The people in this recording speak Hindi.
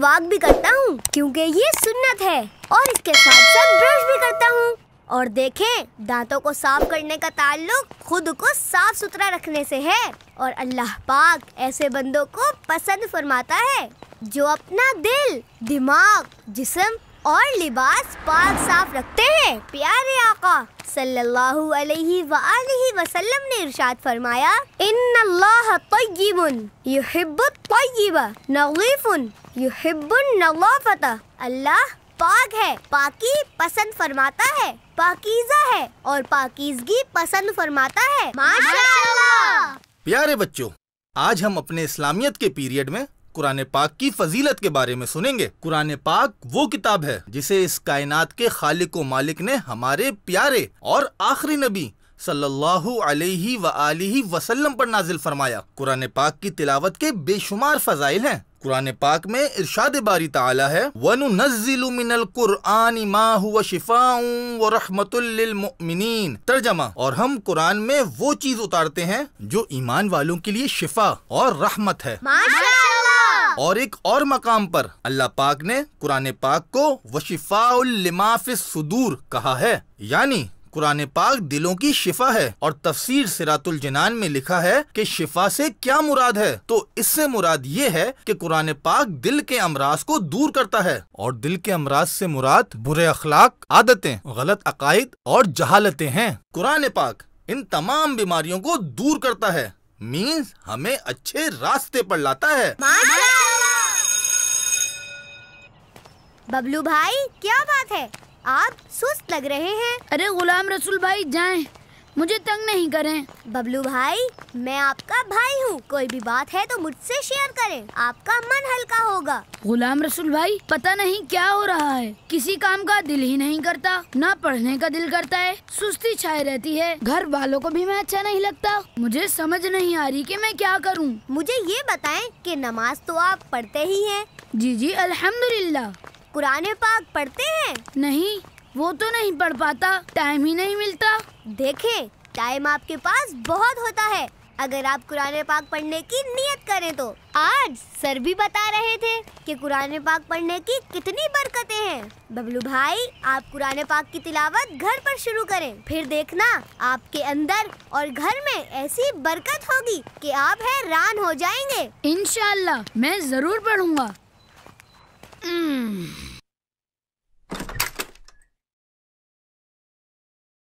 वाक भी करता हूँ क्योंकि ये सुन्नत है और इसके साथ साथ ब्रश भी करता हूँ और देखें दांतों को साफ करने का ताल्लुक खुद को साफ सुथरा रखने से है और अल्लाह पाक ऐसे बंदों को पसंद फरमाता है जो अपना दिल दिमाग जिस्म और लिबास पाक साफ रखते हैं प्यारे आका सल्लल्लाहु अलैहि वसल्लम ने इरशाद फरमाया इन तय्यिबुन युहिब्बु तय्यिब नज़ीफुन युहिब्बु नज़ाफता अल्लाह पाक है पाकी पसंद फरमाता है पाकीजा है और पाकीजगी पसंद फरमाता है माशाल्लाह प्यारे बच्चों आज हम अपने इस्लामियत के पीरियड में कुरान पाक की फजीलत के बारे में सुनेंगे कुरान पाक वो किताब है जिसे इस कायनात के खालिक मालिक ने हमारे प्यारे और आखिरी नबी सल्लल्लाहु अलैहि व वसल्लम पर नाजिल फरमाया कुरान पाक की तिलावत के बेशुमार फजाइल हैं कुरान पाक में इरशाद बारी ताला है वनुनज़िलुमिनल मा हुवा शिफाउन व मुमिनीन तर्जमा और हम कुरान में वो चीज उतारते हैं जो ईमान वालों के लिए शिफा और रहमत है और एक और मकाम पर अल्लाह पाक ने कुरान पाक को वशिफाफ सुदूर कहा है यानी कुरान पाक दिलों की शिफा है और तफसीर सिरातुल जनान में लिखा है कि शिफा से क्या मुराद है तो इससे मुराद ये है कि कुरान पाक दिल के अमराज को दूर करता है और दिल के अमराज से मुराद बुरे अखलाक आदतें गलत अकायद और जहालतें हैं कुरान पाक इन तमाम बीमारियों को दूर करता है मीन्स हमें अच्छे रास्ते पर लाता है बबलू भाई क्या बात है आप सुस्त लग रहे हैं अरे गुलाम रसूल भाई जाएं मुझे तंग नहीं करें बबलू भाई मैं आपका भाई हूँ कोई भी बात है तो मुझसे शेयर करें आपका मन हल्का होगा गुलाम रसूल भाई पता नहीं क्या हो रहा है किसी काम का दिल ही नहीं करता ना पढ़ने का दिल करता है सुस्ती छाई रहती है घर वालों को भी मैं अच्छा नहीं लगता मुझे समझ नहीं आ रही कि मैं क्या करूँ मुझे ये बताएं कि नमाज तो आप पढ़ते ही हैं जी जी अल्हम्दुलिल्लाह कुरान पाक पढ़ते हैं नहीं वो तो नहीं पढ़ पाता टाइम ही नहीं मिलता देखे टाइम आपके पास बहुत होता है अगर आप कुरान पाक पढ़ने की नियत करें तो आज सर भी बता रहे थे कि कुरान पाक पढ़ने की कितनी बरकतें हैं बबलू भाई आप कुरान पाक की तिलावत घर पर शुरू करें फिर देखना आपके अंदर और घर में ऐसी बरकत होगी कि आप हैरान हो जाएंगे इनशाला मैं जरूर पढ़ूंगा